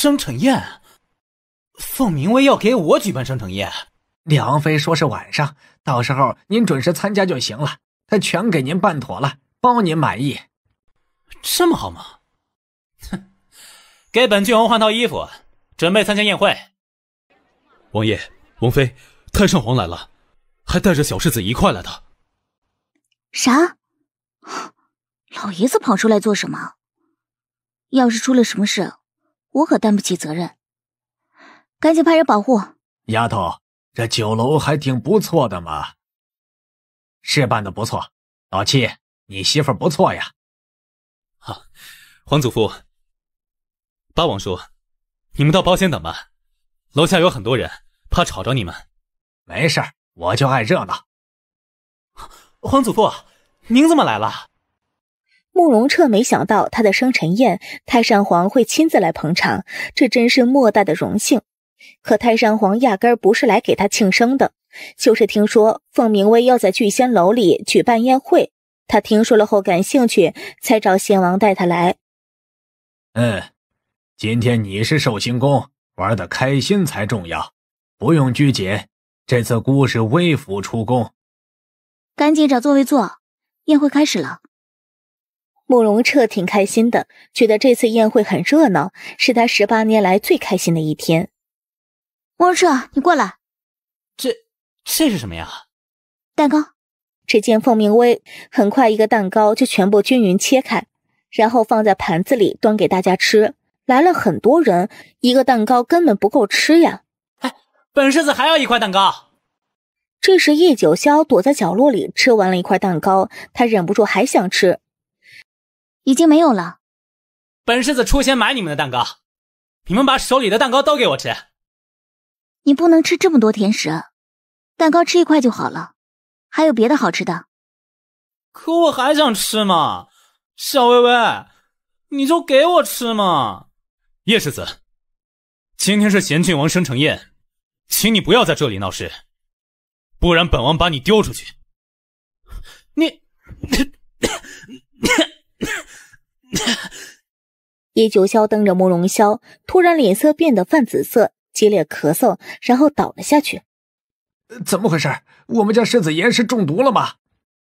生辰宴，凤鸣威要给我举办生辰宴。梁王妃说是晚上，到时候您准时参加就行了。他全给您办妥了，包您满意。这么好吗？哼！给本郡王换套衣服，准备参加宴会。王爷、王妃，太上皇来了，还带着小世子一块来的。啥？老爷子跑出来做什么？要是出了什么事？我可担不起责任，赶紧派人保护。丫头，这酒楼还挺不错的嘛。是办的不错，老七，你媳妇不错呀。啊，皇祖父，八王叔，你们到包间等吧，楼下有很多人，怕吵着你们。没事儿，我就爱热闹。皇祖父，您怎么来了？慕容彻没想到他的生辰宴，太上皇会亲自来捧场，这真是莫大的荣幸。可太上皇压根儿不是来给他庆生的，就是听说凤鸣威要在聚仙楼里举办宴会，他听说了后感兴趣，才找先王带他来。嗯，今天你是寿星宫，玩的开心才重要，不用拘谨。这次姑是微服出宫，赶紧找座位坐，宴会开始了。慕容彻挺开心的，觉得这次宴会很热闹，是他十八年来最开心的一天。慕容彻，你过来。这这是什么呀？蛋糕。只见凤鸣威很快一个蛋糕就全部均匀切开，然后放在盘子里端给大家吃。来了很多人，一个蛋糕根本不够吃呀！哎，本世子还要一块蛋糕。这时叶九霄躲在角落里吃完了一块蛋糕，他忍不住还想吃。已经没有了，本世子出钱买你们的蛋糕，你们把手里的蛋糕都给我吃。你不能吃这么多甜食，蛋糕吃一块就好了，还有别的好吃的。可我还想吃嘛，小薇薇，你就给我吃嘛。叶世子，今天是贤郡王生辰宴，请你不要在这里闹事，不然本王把你丢出去。你。叶九霄瞪着慕容霄，突然脸色变得泛紫色，激烈咳嗽，然后倒了下去。怎么回事？我们家世子爷是中毒了吗？